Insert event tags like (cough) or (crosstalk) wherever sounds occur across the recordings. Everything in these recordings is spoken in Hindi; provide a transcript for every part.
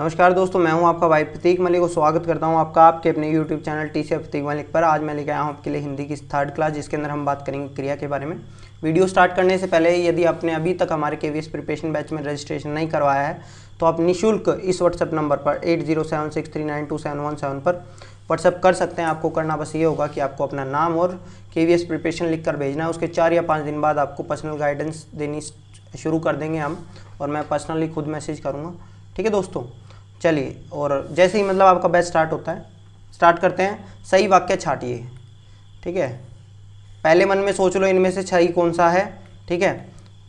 नमस्कार दोस्तों मैं हूं आपका भाई प्रतीक मलिक को स्वागत करता हूं आपका आपके अपने YouTube channel T C Pratik Malik पर आज मैं लेके आया हूं आपके लिए हिंदी की थर्ड क्लास जिसके अंदर हम बात करेंगे क्रिया के बारे में वीडियो स्टार्ट करने से पहले यदि आपने अभी तक हमारे के प्रिपरेशन बैच में रजिस्ट्रेशन नहीं करवाया है तो आप निःशुल्क इस व्हाट्सअप नंबर पर एट पर व्हाट्सअप कर सकते हैं आपको करना बस ये होगा कि आपको अपना नाम और के वी प्रिपरेशन लिख कर भेजना है उसके चार या पाँच दिन बाद आपको पर्सनल गाइडेंस देनी शुरू कर देंगे हम और मैं पर्सनली खुद मैसेज करूँगा ठीक है दोस्तों चलिए और जैसे ही मतलब आपका बैच स्टार्ट होता है स्टार्ट करते हैं सही वाक्य छाटिए ठीक है पहले मन में सोच लो इनमें से सही कौन सा है ठीक है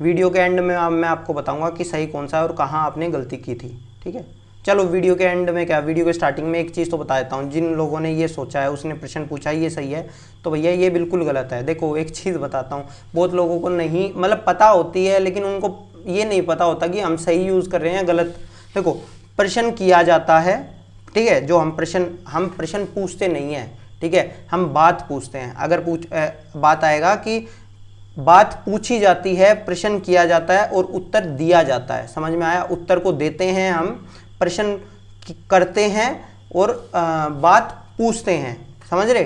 वीडियो के एंड में आ, मैं आपको बताऊंगा कि सही कौन सा है और कहाँ आपने गलती की थी ठीक है चलो वीडियो के एंड में क्या वीडियो के स्टार्टिंग में एक चीज़ तो बता देता हूँ जिन लोगों ने ये सोचा है उसने प्रश्न पूछा ये सही है तो भैया ये बिल्कुल गलत है देखो एक चीज़ बताता हूँ बहुत लोगों को नहीं मतलब पता होती है लेकिन उनको ये नहीं पता होता कि हम सही यूज़ कर रहे हैं या गलत देखो प्रश्न किया जाता है ठीक है जो हम प्रश्न हम प्रश्न पूछते नहीं हैं ठीक है हम बात पूछते हैं अगर पूछ ए, बात आएगा कि बात पूछी जाती है प्रश्न किया जाता है और उत्तर दिया जाता है समझ में आया उत्तर को देते हैं हम प्रश्न करते हैं और आ, बात पूछते हैं समझ रहे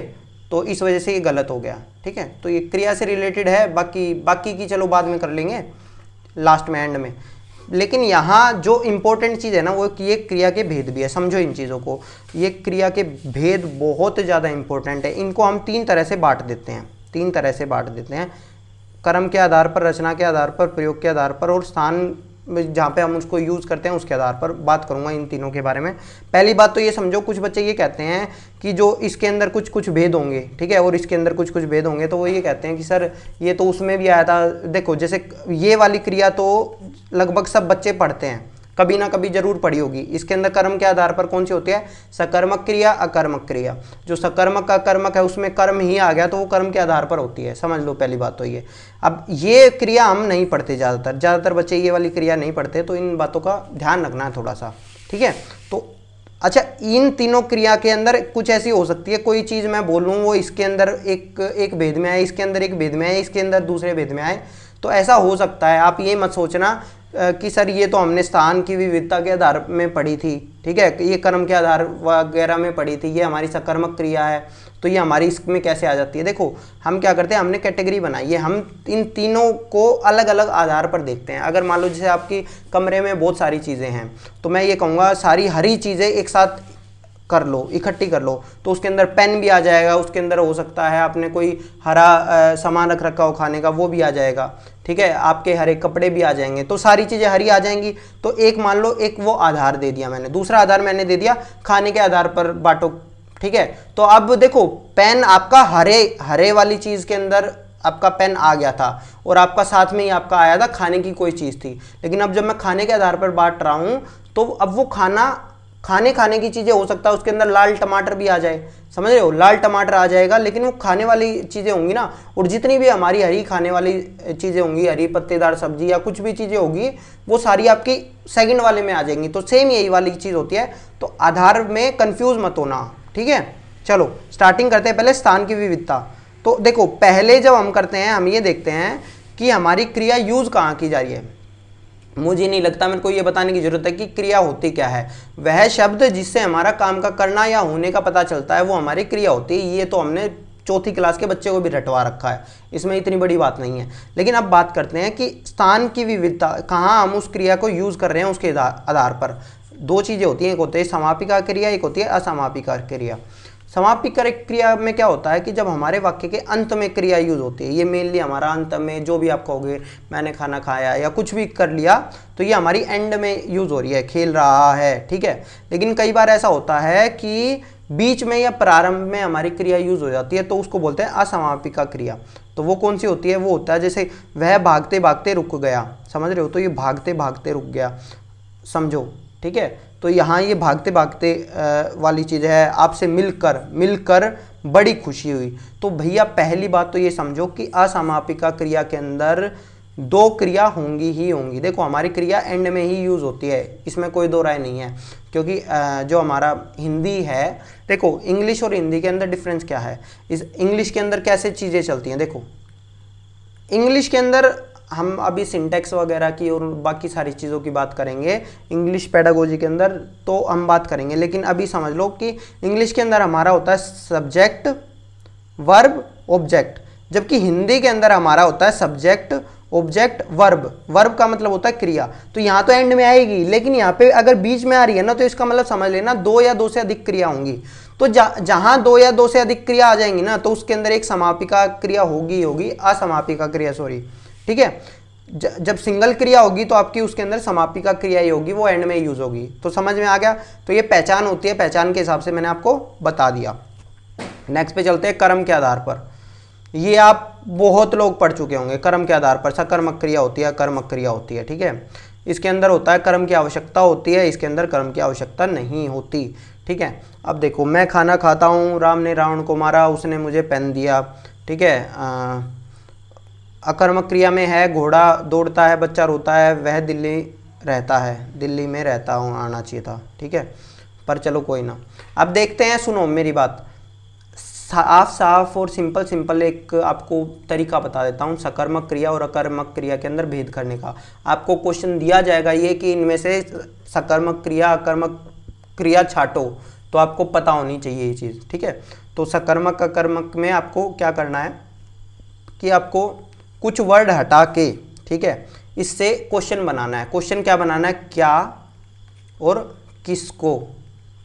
तो इस वजह से ये गलत हो गया ठीक है तो ये क्रिया से रिलेटेड है बाकी बाकी की चलो बाद में कर लेंगे लास्ट में एंड में लेकिन यहाँ जो इम्पोर्टेंट चीज़ है ना वो कि ये क्रिया के भेद भी है समझो इन चीज़ों को ये क्रिया के भेद बहुत ज़्यादा इम्पोर्टेंट है इनको हम तीन तरह से बांट देते हैं तीन तरह से बांट देते हैं कर्म के आधार पर रचना के आधार पर प्रयोग के आधार पर और स्थान जहाँ पे हम उसको यूज़ करते हैं उसके आधार पर बात करूँगा इन तीनों के बारे में पहली बात तो ये समझो कुछ बच्चे ये कहते हैं कि जो इसके अंदर कुछ कुछ भेद होंगे ठीक है और इसके अंदर कुछ कुछ भेद होंगे तो वो ये कहते हैं कि सर ये तो उसमें भी आया था देखो जैसे ये वाली क्रिया तो लगभग सब बच्चे पढ़ते हैं कभी ना कभी जरूर पड़ी होगी इसके अंदर कर्म के आधार पर कौन सी होती है सकर्मक क्रिया अकर्मक क्रिया जो सकर्मक अकर्मक है उसमें कर्म ही आ गया तो वो कर्म के आधार पर होती है समझ लो पहली बात तो ये अब ये क्रिया हम नहीं पढ़ते ज़्यादातर ज़्यादातर बच्चे ये वाली क्रिया नहीं पढ़ते तो इन बातों का ध्यान रखना है थोड़ा सा ठीक है तो अच्छा इन तीनों क्रिया के अंदर कुछ ऐसी हो सकती है कोई चीज़ मैं बोलूँ वो इसके अंदर एक एक भेद में आए इसके अंदर एक भेद में आए इसके अंदर दूसरे भेद में आए तो ऐसा हो सकता है आप ये मत सोचना कि सर ये तो हमने स्थान की विविधता के आधार में पढ़ी थी ठीक है ये कर्म के आधार वगैरह में पढ़ी थी ये हमारी सकर्मक क्रिया है तो ये हमारी इसमें कैसे आ जाती है देखो हम क्या करते हैं हमने कैटेगरी बनाई है हम इन तीनों को अलग अलग आधार पर देखते हैं अगर मान लो जैसे आपकी कमरे में बहुत सारी चीज़ें हैं तो मैं ये कहूँगा सारी हरी चीज़ें एक साथ कर लो इकट्ठी कर लो तो उसके अंदर पेन भी आ जाएगा उसके अंदर हो सकता है आपने कोई हरा सामान रख रखा हो खाने का वो भी आ जाएगा ठीक है आपके हरे कपड़े भी आ जाएंगे तो सारी चीज़ें हरी आ जाएंगी तो एक मान लो एक वो आधार दे दिया मैंने दूसरा आधार मैंने दे दिया खाने के आधार पर बाटो ठीक है तो अब देखो पेन आपका हरे हरे वाली चीज़ के अंदर आपका पेन आ गया था और आपका साथ में ही आपका आया था खाने की कोई चीज़ थी लेकिन अब जब मैं खाने के आधार पर बांट रहा हूँ तो अब वो खाना खाने खाने की चीज़ें हो सकता है उसके अंदर लाल टमाटर भी आ जाए समझ रहे हो लाल टमाटर आ जाएगा लेकिन वो खाने वाली चीज़ें होंगी ना और जितनी भी हमारी हरी खाने वाली चीज़ें होंगी हरी पत्तेदार सब्जी या कुछ भी चीज़ें होगी वो सारी आपकी सेकंड वाले में आ जाएंगी तो सेम यही वाली चीज़ होती है तो आधार में कंफ्यूज मत होना ठीक है चलो स्टार्टिंग करते हैं पहले स्थान की विविधता तो देखो पहले जब हम करते हैं हम ये देखते हैं कि हमारी क्रिया यूज कहाँ की जा रही है मुझे नहीं लगता मेरे को ये बताने की जरूरत है कि क्रिया होती क्या है वह शब्द जिससे हमारा काम का करना या होने का पता चलता है वो हमारी क्रिया होती है ये तो हमने चौथी क्लास के बच्चे को भी रटवा रखा है इसमें इतनी बड़ी बात नहीं है लेकिन अब बात करते हैं कि स्थान की विविधता कहाँ हम उस क्रिया को यूज़ कर रहे हैं उसके आधार पर दो चीज़ें होती हैं एक होती है समापिका क्रिया एक होती है असमापिका क्रिया समापिक क्रिया में क्या होता है कि जब हमारे वाक्य के अंत में क्रिया यूज होती है ये मेनली हमारा अंत में जो भी आप कहोगे मैंने खाना खाया या कुछ भी कर लिया तो ये हमारी एंड में यूज हो रही है खेल रहा है ठीक है लेकिन कई बार ऐसा होता है कि बीच में या प्रारंभ में हमारी क्रिया यूज हो जाती है तो उसको बोलते हैं असमापिका क्रिया तो वो कौन सी होती है वो होता है जैसे वह भागते भागते रुक गया समझ रहे हो तो ये भागते भागते रुक गया समझो ठीक है तो यहाँ ये भागते भागते वाली चीज़ है आपसे मिलकर मिलकर बड़ी खुशी हुई तो भैया पहली बात तो ये समझो कि असमापिका क्रिया के अंदर दो क्रिया होंगी ही होंगी देखो हमारी क्रिया एंड में ही यूज़ होती है इसमें कोई दो राय नहीं है क्योंकि जो हमारा हिंदी है देखो इंग्लिश और हिंदी के अंदर डिफरेंस क्या है इस इंग्लिश के अंदर कैसे चीज़ें चलती हैं देखो इंग्लिश के अंदर हम अभी सिंटेक्स वगैरह की और बाकी सारी चीज़ों की बात करेंगे इंग्लिश पैडागोजी के अंदर तो हम बात करेंगे लेकिन अभी समझ लो कि इंग्लिश के अंदर हमारा होता है सब्जेक्ट वर्ब ऑब्जेक्ट जबकि हिंदी के अंदर हमारा होता है सब्जेक्ट ऑब्जेक्ट वर्ब वर्ब का मतलब होता है क्रिया तो यहाँ तो एंड में आएगी लेकिन यहाँ पे अगर बीच में आ रही है ना तो इसका मतलब समझ लेना दो या दो से अधिक क्रिया होंगी तो जहाँ दो या दो से अधिक क्रिया आ जाएंगी ना तो उसके अंदर एक समापिका क्रिया होगी होगी असमापिका क्रिया सॉरी ठीक है जब सिंगल क्रिया होगी तो आपकी उसके अंदर समाप्ति का क्रिया ही होगी वो एंड में यूज होगी तो समझ में आ गया तो ये पहचान होती है पहचान के हिसाब से मैंने आपको बता दिया नेक्स्ट पे चलते हैं कर्म के आधार पर ये आप बहुत लोग पढ़ चुके होंगे कर्म के आधार पर सकर्मक क्रिया होती है कर्म क्रिया होती है ठीक है इसके अंदर होता है कर्म की आवश्यकता होती है इसके अंदर कर्म की आवश्यकता नहीं होती ठीक है अब देखो मैं खाना खाता हूँ राम ने रावण को मारा उसने मुझे पेन दिया ठीक है अकर्मक क्रिया में है घोड़ा दौड़ता है बच्चा रोता है वह दिल्ली रहता है दिल्ली में रहता हूँ आना चाहिए था ठीक है पर चलो कोई ना अब देखते हैं सुनो मेरी बात साफ साफ और सिंपल सिंपल एक आपको तरीका बता देता हूँ सकर्मक क्रिया और अकर्मक क्रिया के अंदर भेद करने का आपको क्वेश्चन दिया जाएगा ये कि इनमें से सकर्मक क्रिया अकर्मक क्रिया छाटो तो आपको पता होनी चाहिए ये चीज़ ठीक है तो सकर्मक अकर्मक में आपको क्या करना है कि आपको कुछ वर्ड हटा के ठीक है इससे क्वेश्चन बनाना है क्वेश्चन क्या बनाना है क्या और किसको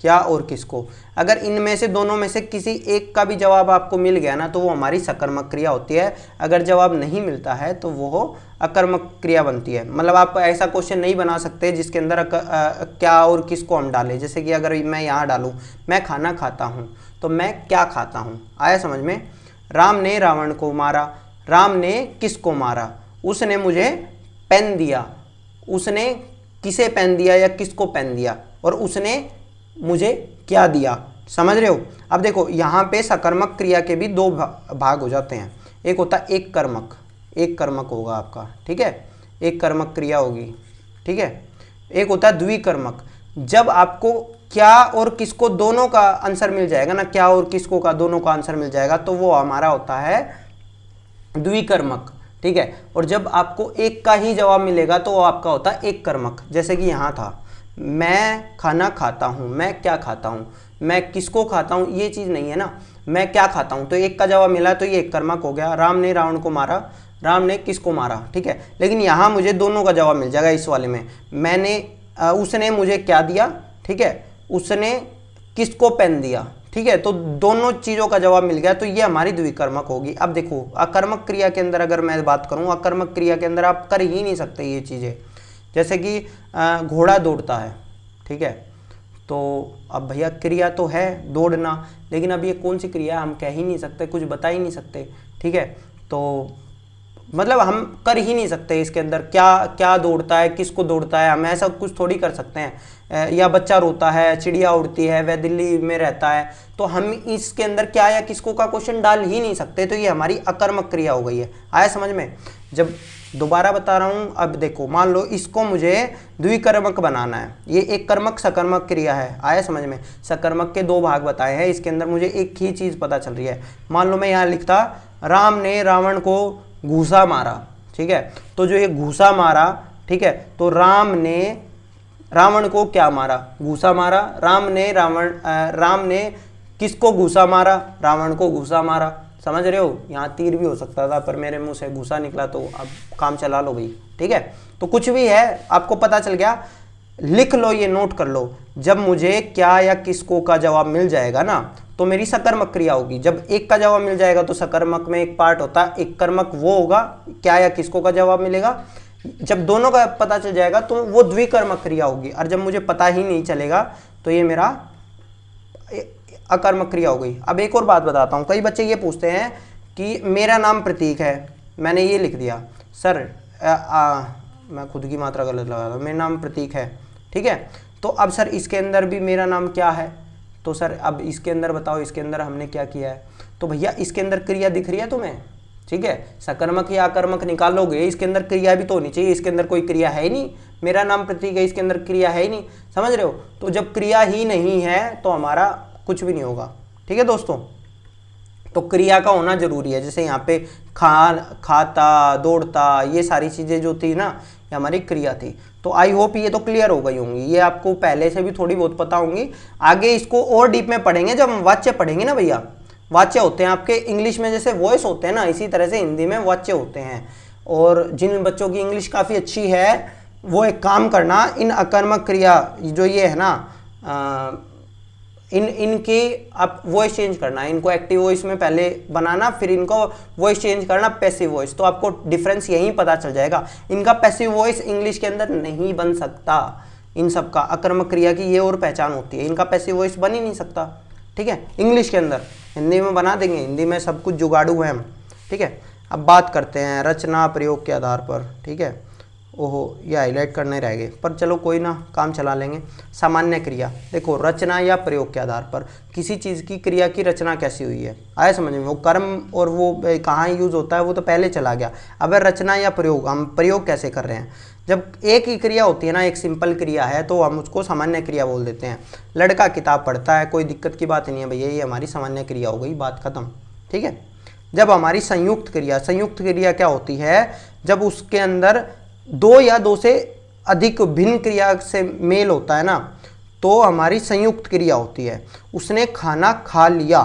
क्या और किसको अगर इनमें से दोनों में से किसी एक का भी जवाब आपको मिल गया ना तो वो हमारी सकर्मक क्रिया होती है अगर जवाब नहीं मिलता है तो वो अकर्मक क्रिया बनती है मतलब आप ऐसा क्वेश्चन नहीं बना सकते जिसके अंदर अक, आ, क्या और किसको हम डालें जैसे कि अगर मैं यहाँ डालूँ मैं खाना खाता हूँ तो मैं क्या खाता हूँ आया समझ में राम ने रावण को मारा राम ने किसको मारा उसने मुझे पेन दिया उसने किसे पेन दिया या किसको पेन दिया और उसने मुझे क्या दिया समझ रहे हो अब देखो यहाँ पे सकर्मक क्रिया के भी दो भाग हो जाते हैं एक होता एक कर्मक एक कर्मक होगा आपका ठीक है एक कर्मक क्रिया होगी ठीक है एक होता है द्विकर्मक जब आपको क्या और किसको दोनों का आंसर मिल जाएगा ना क्या और किसको का दोनों का आंसर मिल जाएगा तो वो हमारा होता है द्विकर्मक ठीक है और जब आपको एक का ही जवाब मिलेगा तो वो आपका होता है एक कर्मक जैसे कि यहाँ था मैं खाना खाता हूँ मैं क्या खाता हूँ मैं किसको खाता हूँ ये चीज़ नहीं है ना मैं क्या खाता हूँ तो एक का जवाब मिला तो ये एक कर्मक हो गया राम ने रावण को मारा राम ने किसको मारा ठीक है लेकिन यहाँ मुझे दोनों का जवाब मिल जाएगा इस वाले में मैंने उसने मुझे क्या दिया ठीक है उसने किसको पेन दिया ठीक है तो दोनों चीज़ों का जवाब मिल गया तो ये हमारी द्विकर्मक होगी अब देखो अकर्मक क्रिया के अंदर अगर मैं बात करूँ अकर्मक क्रिया के अंदर आप कर ही नहीं सकते ये चीज़ें जैसे कि घोड़ा दौड़ता है ठीक है तो अब भैया क्रिया तो है दौड़ना लेकिन अब ये कौन सी क्रिया हम कह ही नहीं सकते कुछ बता ही नहीं सकते ठीक है तो मतलब हम कर ही नहीं सकते इसके अंदर क्या क्या दौड़ता है किसको दौड़ता है हम ऐसा कुछ थोड़ी कर सकते हैं या बच्चा रोता है चिड़िया उड़ती है वह दिल्ली में रहता है तो हम इसके अंदर क्या या किसको का क्वेश्चन डाल ही नहीं सकते तो ये हमारी अकर्मक क्रिया हो गई है आया समझ में जब दोबारा बता रहा हूँ अब देखो मान लो इसको मुझे द्विकर्मक बनाना है ये एक कर्मक सकर्मक क्रिया है आया समझ में सकर्मक के दो भाग बताए हैं इसके अंदर मुझे एक ही चीज़ पता चल रही है मान लो मैं यहाँ लिखता राम ने रावण को घूसा मारा ठीक है तो जो ये घूसा मारा ठीक है तो राम ने रावण को क्या मारा घूसा मारा राम ने रावण राम ने किसको घूसा मारा रावण को घूसा मारा समझ रहे हो यहाँ तीर भी हो सकता था पर मेरे मुंह से घूसा निकला तो अब काम चला लो भाई ठीक है तो कुछ भी है आपको पता चल गया लिख लो ये नोट कर लो जब मुझे क्या या किसको का जवाब मिल जाएगा ना तो मेरी सकर्मक क्रिया होगी जब एक का जवाब मिल जाएगा तो सकर्मक में एक पार्ट होता है एक कर्मक वो होगा क्या या किसको का जवाब मिलेगा जब दोनों का पता चल जाएगा तो वो द्विकर्मक क्रिया होगी और जब मुझे पता ही नहीं चलेगा तो ये मेरा अकर्मक क्रिया हो गई अब एक और बात बताता हूँ कई बच्चे ये पूछते हैं कि मेरा नाम प्रतीक है मैंने ये लिख दिया सर आ, आ, मैं खुद की मात्रा गलत लगा रहा मेरा नाम प्रतीक है ठीक है तो अब सर इसके अंदर भी मेरा नाम क्या है तो सर अब इसके अंदर बताओ इसके अंदर हमने क्या किया है तो भैया इसके अंदर क्रिया दिख रही है तुम्हें ठीक है सकर्मक या आकर्मक निकालोगे इसके अंदर क्रिया भी तो होनी चाहिए इसके अंदर कोई क्रिया है ही नहीं मेरा नाम प्रतीक है इसके अंदर क्रिया है ही नहीं समझ रहे हो तो जब क्रिया ही नहीं है तो हमारा कुछ भी नहीं होगा ठीक है दोस्तों तो क्रिया का होना जरूरी है जैसे यहाँ पे खा खाता दौड़ता ये सारी चीज़ें जो थी ना ये हमारी क्रिया थी तो आई होप ये तो क्लियर हो गई होंगी ये आपको पहले से भी थोड़ी बहुत पता होंगी आगे इसको और डीप में पढ़ेंगे जब हम वाच्य पढ़ेंगे ना भैया वाच्य होते हैं आपके इंग्लिश में जैसे वॉइस होते हैं ना इसी तरह से हिंदी में वाच्य होते हैं और जिन बच्चों की इंग्लिश काफ़ी अच्छी है वो एक काम करना इन अकर्मक क्रिया जो ये है ना इन इनकी आप वॉइस चेंज करना इनको एक्टिव वॉइस में पहले बनाना फिर इनको वॉइस चेंज करना पैसिव वॉइस तो आपको डिफरेंस यहीं पता चल जाएगा इनका पैसिव वॉइस इंग्लिश के अंदर नहीं बन सकता इन सब का क्रिया की ये और पहचान होती है इनका पैसिव वॉइस बन ही नहीं सकता ठीक है इंग्लिश के अंदर हिंदी में बना देंगे हिंदी में सब कुछ जुगाड़ू है हम ठीक है अब बात करते हैं रचना प्रयोग के आधार पर ठीक है ओहो ये हाईलाइट करने रह गए पर चलो कोई ना काम चला लेंगे सामान्य क्रिया देखो रचना या प्रयोग के आधार पर किसी चीज़ की क्रिया की रचना कैसी हुई है आया समझ में वो कर्म और वो कहाँ यूज़ होता है वो तो पहले चला गया अब रचना या प्रयोग हम प्रयोग कैसे कर रहे हैं जब एक ही क्रिया होती है ना एक सिंपल क्रिया है तो हम उसको सामान्य क्रिया बोल देते हैं लड़का किताब पढ़ता है कोई दिक्कत की बात नहीं है भैया ये हमारी सामान्य क्रिया हो गई बात ख़त्म ठीक है जब हमारी संयुक्त क्रिया संयुक्त क्रिया क्या होती है जब उसके अंदर दो या दो से अधिक भिन्न क्रिया से मेल होता है ना तो हमारी संयुक्त क्रिया होती है उसने खाना खा लिया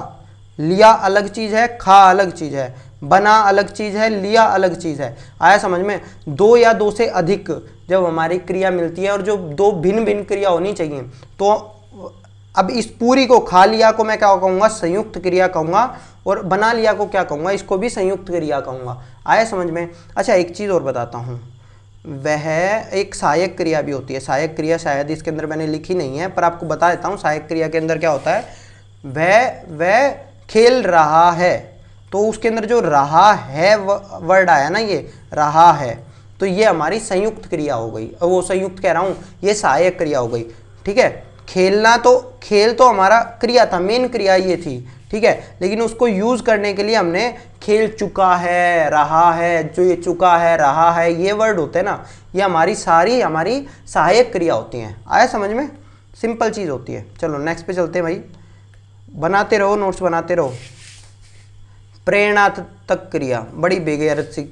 लिया अलग चीज़ है खा अलग चीज़ है बना अलग चीज़ है लिया अलग चीज़ है आया समझ में दो या दो से अधिक जब हमारी क्रिया मिलती है और जो दो भिन्न भिन्न क्रिया होनी चाहिए तो अब इस पूरी को खा लिया को मैं क्या कहूँगा संयुक्त क्रिया कहूँगा और बना लिया को क्या कहूँगा इसको भी संयुक्त क्रिया कहूँगा आया समझ में अच्छा एक चीज़ और बताता हूँ वह एक सहायक क्रिया भी होती है सहायक क्रिया शायद इसके अंदर मैंने लिखी नहीं है पर आपको बता देता हूँ सहायक क्रिया के अंदर क्या होता है वह वह खेल रहा है तो उसके अंदर जो रहा है वर्ड आया ना ये रहा है तो ये हमारी संयुक्त क्रिया हो गई वो संयुक्त कह रहा हूँ ये सहायक क्रिया हो गई ठीक है खेलना तो खेल तो हमारा क्रिया था मेन क्रिया ये थी ठीक है लेकिन उसको यूज़ करने के लिए हमने खेल चुका है रहा है जो ये चुका है रहा है ये वर्ड होते हैं ना ये हमारी सारी हमारी सहायक क्रिया होती हैं आया समझ में सिंपल चीज़ होती है चलो नेक्स्ट पे चलते हैं भाई बनाते रहो नोट्स बनाते रहो प्रेरणा तक क्रिया बड़ी बेगैरत सी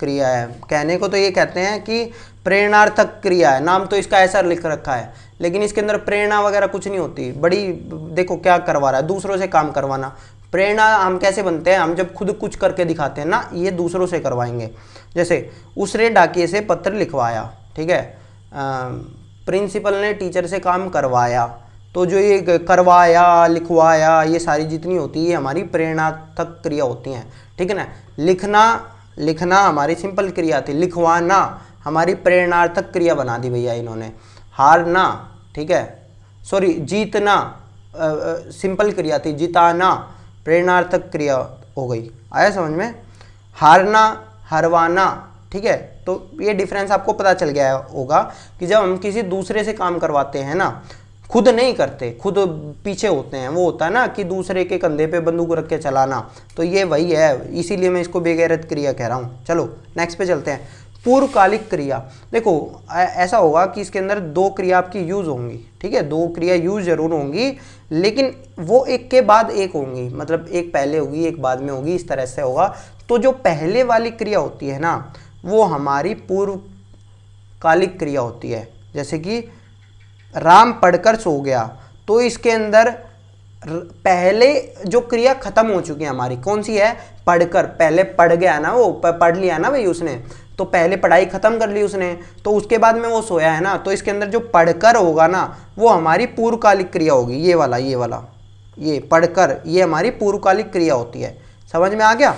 क्रिया है कहने को तो ये कहते हैं कि प्रेरणार्थक क्रिया है नाम तो इसका ऐसा लिख रखा है लेकिन इसके अंदर प्रेरणा वगैरह कुछ नहीं होती बड़ी देखो क्या करवा रहा है दूसरों से काम करवाना प्रेरणा हम कैसे बनते हैं हम जब खुद कुछ करके दिखाते हैं ना ये दूसरों से करवाएंगे जैसे उसने डाकिए से पत्र लिखवाया ठीक है प्रिंसिपल ने टीचर से काम करवाया तो जो ये करवाया लिखवाया ये सारी जितनी होती है हमारी तक क्रिया होती हैं ठीक है ना लिखना लिखना हमारी सिंपल क्रिया थी लिखवाना हमारी प्रेरणार्थक क्रिया बना दी भैया इन्होंने हारना ठीक है सॉरी जीतना सिंपल क्रिया थी जिताना प्रेरणार्थक क्रिया हो गई आया समझ में हारना हरवाना ठीक है तो ये डिफरेंस आपको पता चल गया होगा कि जब हम किसी दूसरे से काम करवाते हैं ना खुद नहीं करते खुद पीछे होते हैं वो होता है ना कि दूसरे के कंधे पे बंदूक रख के चलाना तो ये वही है इसीलिए मैं इसको बेगैरत क्रिया कह रहा हूँ चलो नेक्स्ट पे चलते हैं पूर्वकालिक क्रिया देखो ऐसा होगा कि इसके अंदर दो क्रिया आपकी यूज होंगी ठीक है दो क्रिया यूज जरूर होंगी लेकिन वो एक के बाद एक होंगी मतलब एक पहले होगी एक बाद में होगी इस तरह से होगा तो जो पहले वाली क्रिया होती है ना वो हमारी पूर्वकालिक क्रिया होती है जैसे कि राम पढ़कर सो गया तो इसके अंदर पहले जो क्रिया खत्म हो चुकी है हमारी कौन सी है पढ़कर पहले पढ़ गया ना वो पढ़ लिया ना भाई उसने तो पहले पढ़ाई खत्म कर ली उसने तो उसके बाद में वो सोया है ना तो इसके अंदर जो पढ़कर होगा ना वो हमारी पूर्वकालिक क्रिया होगी ये वाला ये वाला ये पढ़कर ये हमारी पूर्वकालिक क्रिया होती है समझ में आ गया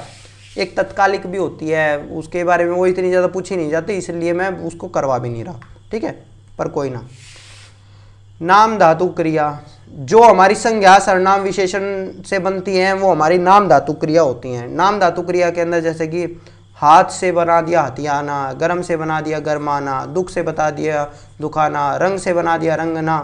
एक तत्कालिक भी होती है उसके बारे में वो इतनी ज़्यादा पूछी नहीं जाती इसलिए मैं उसको करवा भी नहीं रहा ठीक है पर कोई ना नाम धातु क्रिया जो हमारी संज्ञा सरनाम विशेषण से बनती हैं वो हमारी नाम धातु क्रिया होती हैं नाम धातु क्रिया के अंदर जैसे कि हाथ से बना दिया हथियाना गर्म से बना दिया गर्माना दुख से बता दिया दुखाना रंग से बना दिया रंगना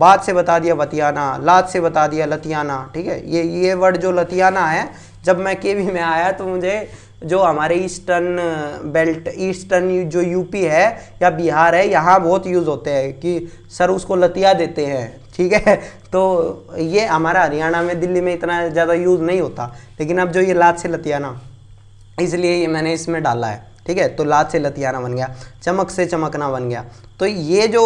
बात से बता दिया बतियाना लात से बता दिया लतियाना ठीक है ये ये वर्ड जो लतियाना है जब मैं के में आया तो मुझे जो हमारे ईस्टर्न बेल्ट ईस्टर्न जो यूपी है या बिहार है यहाँ बहुत यूज़ होते हैं कि सर उसको लतिया देते हैं ठीक है (laughs) तो ये हमारा हरियाणा में दिल्ली में इतना ज़्यादा यूज़ नहीं होता लेकिन अब जो ये लात से लतियाना इसलिए ये मैंने इसमें डाला है ठीक है तो लात से लतियाना बन गया चमक से चमकना बन गया तो ये जो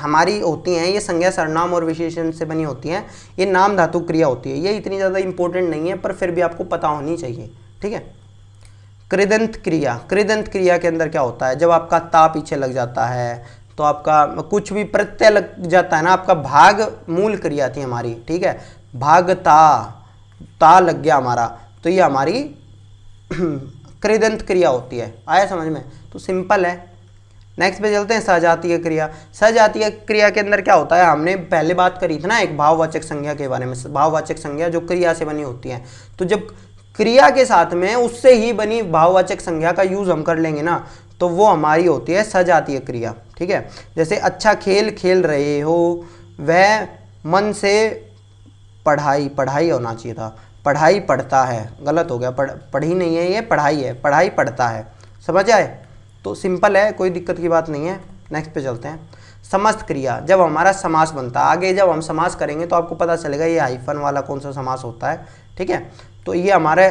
हमारी होती हैं ये संज्ञा सरनाम और विशेषण से बनी होती हैं ये नाम धातु क्रिया होती है ये इतनी ज़्यादा इंपॉर्टेंट नहीं है पर फिर भी आपको पता होनी चाहिए ठीक है कृदंत क्रिया कृदंत क्रिया के अंदर क्या होता है जब आपका ता पीछे लग जाता है तो आपका कुछ भी प्रत्यय लग जाता है ना आपका भाग मूल क्रिया थी हमारी ठीक है भागता ता लग गया हमारा तो ये हमारी (clears throat) कृदंत क्रिया होती है आया समझ में तो सिंपल है नेक्स्ट पे चलते हैं सजातीय क्रिया सजातीय क्रिया के अंदर क्या होता है हमने पहले बात करी थी ना एक भाववाचक संज्ञा के बारे में भाववाचक संज्ञा जो क्रिया से बनी होती है तो जब क्रिया के साथ में उससे ही बनी भाववाचक संज्ञा का यूज हम कर लेंगे ना तो वो हमारी होती है सजातीय क्रिया ठीक है जैसे अच्छा खेल खेल रहे हो वह मन से पढ़ाई पढ़ाई होना चाहिए था पढ़ाई पढ़ता है गलत हो गया पढ़ पढ़ी नहीं है ये पढ़ाई है पढ़ाई पढ़ता है समझ आए तो सिंपल है कोई दिक्कत की बात नहीं है नेक्स्ट पे चलते हैं समस्त क्रिया जब हमारा समास बनता है आगे जब हम समास करेंगे तो आपको पता चलेगा ये हाइफन वाला कौन सा समास होता है ठीक है तो ये हमारे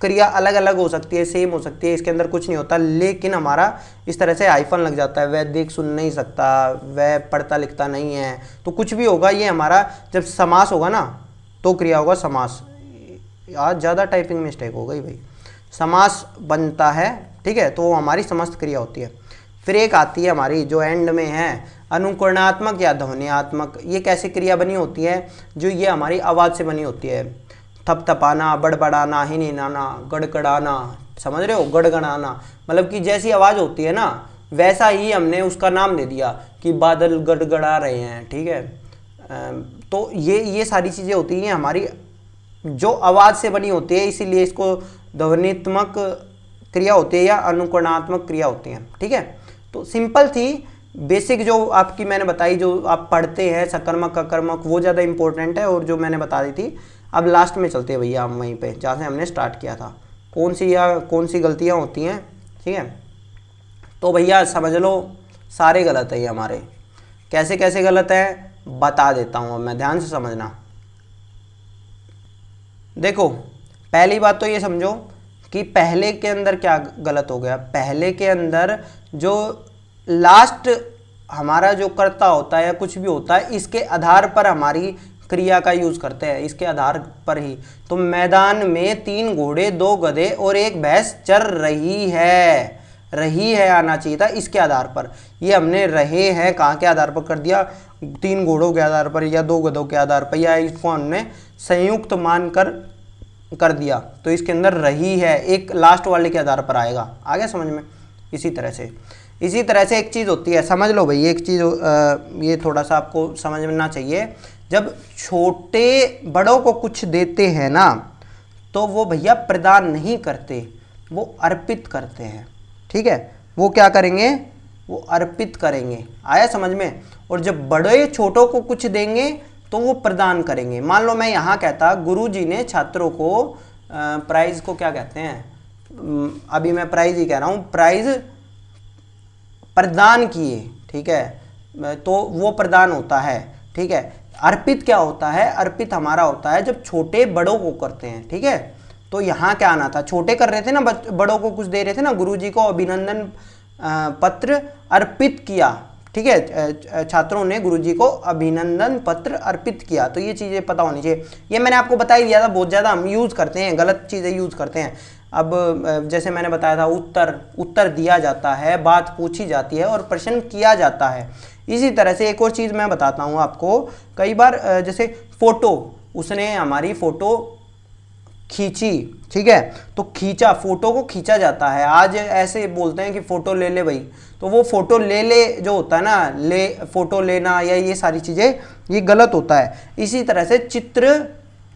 क्रिया अलग अलग हो सकती है सेम हो सकती है इसके अंदर कुछ नहीं होता लेकिन हमारा इस तरह से आईफन लग जाता है वह देख सुन नहीं सकता वह पढ़ता लिखता नहीं है तो कुछ भी होगा ये हमारा जब समास होगा ना तो क्रिया होगा समास आज ज़्यादा टाइपिंग मिस्टेक हो गई भाई समास बनता है ठीक है तो हमारी समस्त क्रिया होती है फिर एक आती है हमारी जो एंड में है अनुकरणात्मक या ध्वनियात्मक ये कैसे क्रिया बनी होती है जो ये हमारी आवाज़ से बनी होती है थपथपाना बड़बड़ाना हिनाना गड़गड़ाना समझ रहे हो गड़गड़ाना मतलब कि जैसी आवाज़ होती है ना वैसा ही हमने उसका नाम दे दिया कि बादल गड़गड़ा रहे हैं ठीक है तो ये ये सारी चीज़ें होती हैं हमारी जो आवाज़ से बनी होती है इसीलिए इसको ध्वनित्मक क्रिया होती है या अनुकरणात्मक क्रिया होती है ठीक है तो सिंपल थी बेसिक जो आपकी मैंने बताई जो आप पढ़ते हैं सकर्मक अकर्मक वो ज़्यादा इंपॉर्टेंट है और जो मैंने बता दी थी अब लास्ट में चलते हैं भैया हम वहीं पे जहाँ से हमने स्टार्ट किया था कौन सी या कौन सी गलतियाँ होती हैं ठीक है तो भैया समझ लो सारे गलत है ये हमारे कैसे कैसे गलत है बता देता हूँ मैं ध्यान से समझना देखो पहली बात तो ये समझो कि पहले के अंदर क्या गलत हो गया पहले के अंदर जो लास्ट हमारा जो कर्ता होता है या कुछ भी होता है इसके आधार पर हमारी क्रिया का यूज़ करते हैं इसके आधार पर ही तो मैदान में तीन घोड़े दो गधे और एक भैंस चर रही है रही है आना चाहिए था इसके आधार पर ये हमने रहे हैं कहाँ के आधार पर कर दिया तीन घोड़ों के आधार पर या दो गधों के आधार पर या इसको हमने संयुक्त मानकर कर दिया तो इसके अंदर रही है एक लास्ट वाले के आधार पर आएगा आ गया समझ में इसी तरह से इसी तरह से एक चीज़ होती है समझ लो भाई एक चीज़ ये थोड़ा सा आपको समझना चाहिए जब छोटे बड़ों को कुछ देते हैं ना तो वो भैया प्रदान नहीं करते वो अर्पित करते हैं ठीक है वो क्या करेंगे वो अर्पित करेंगे आया समझ में और जब बड़े छोटों को कुछ देंगे तो वो प्रदान करेंगे मान लो मैं यहाँ कहता गुरु जी ने छात्रों को प्राइज़ को क्या कहते हैं अभी मैं प्राइज़ ही कह रहा हूँ प्राइज़ प्रदान किए ठीक है तो वो प्रदान होता है ठीक है अर्पित क्या होता है अर्पित हमारा होता है जब छोटे बड़ों को करते हैं ठीक है तो यहाँ क्या आना था छोटे कर रहे थे ना बड़ों को कुछ दे रहे थे ना गुरु जी को अभिनंदन पत्र अर्पित किया ठीक है छात्रों ने गुरुजी को अभिनंदन पत्र अर्पित किया तो ये चीज़ें पता होनी चाहिए ये मैंने आपको बता ही दिया था बहुत ज़्यादा हम यूज़ करते हैं गलत चीज़ें यूज़ करते हैं अब जैसे मैंने बताया था उत्तर उत्तर दिया जाता है बात पूछी जाती है और प्रश्न किया जाता है इसी तरह से एक और चीज़ मैं बताता हूँ आपको कई बार जैसे फ़ोटो उसने हमारी फ़ोटो खींची ठीक है तो खींचा फ़ोटो को खींचा जाता है आज ऐसे बोलते हैं कि फ़ोटो ले ले भाई तो वो फ़ोटो ले ले जो होता है ना ले फ़ोटो लेना या ये सारी चीज़ें ये गलत होता है इसी तरह से चित्र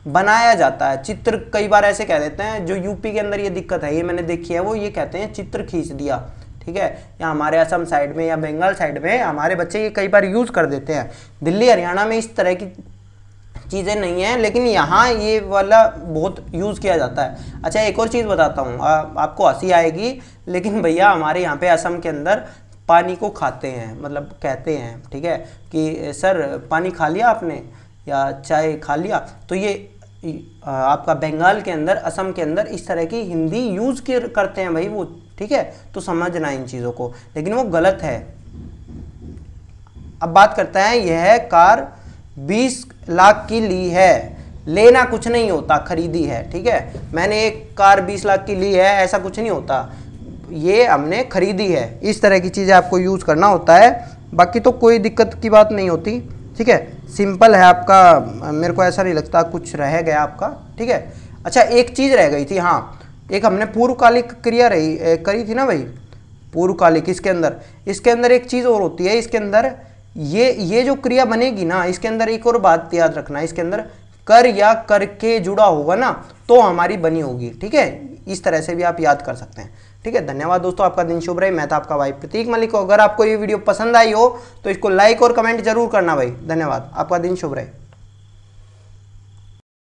बनाया जाता है चित्र कई बार ऐसे कह देते हैं जो यूपी के अंदर ये दिक्कत है ये मैंने देखी है वो ये कहते हैं चित्र खींच दिया ठीक है या हमारे असम साइड में या बंगाल साइड में हमारे बच्चे ये कई बार यूज़ कर देते हैं दिल्ली हरियाणा में इस तरह की चीज़ें नहीं हैं लेकिन यहाँ ये वाला बहुत यूज़ किया जाता है अच्छा एक और चीज़ बताता हूँ आपको हंसी आएगी लेकिन भैया हमारे यहाँ पे असम के अंदर पानी को खाते हैं मतलब कहते हैं ठीक है कि सर पानी खा लिया आपने या चाय खा लिया तो ये आपका बंगाल के अंदर असम के अंदर इस तरह की हिंदी यूज़ करते हैं भाई वो ठीक है तो समझना इन चीज़ों को लेकिन वो गलत है अब बात करते हैं यह कार 20 लाख की ली है लेना कुछ नहीं होता खरीदी है ठीक है मैंने एक कार 20 लाख की ली है ऐसा कुछ नहीं होता ये हमने खरीदी है इस तरह की चीज़ें आपको यूज़ करना होता है बाकी तो कोई दिक्कत की बात नहीं होती ठीक है सिंपल है आपका मेरे को ऐसा नहीं लगता कुछ रह गया आपका ठीक है अच्छा एक चीज़ रह गई थी हाँ एक हमने पूर्वकालिक क्रिया रही ए, करी थी ना भाई पूर्वकालिक इसके अंदर इसके अंदर एक चीज़ और होती है इसके अंदर ये ये जो क्रिया बनेगी ना इसके अंदर एक और बात याद रखना इसके अंदर कर या करके जुड़ा होगा ना तो हमारी बनी होगी ठीक है इस तरह से भी आप याद कर सकते हैं ठीक है धन्यवाद दोस्तों आपका दिन शुभ रहे मैं था आपका भाई प्रतीक मलिक अगर आपको ये वीडियो पसंद आई हो तो इसको लाइक और कमेंट जरूर करना भाई धन्यवाद आपका दिन शुभ रहे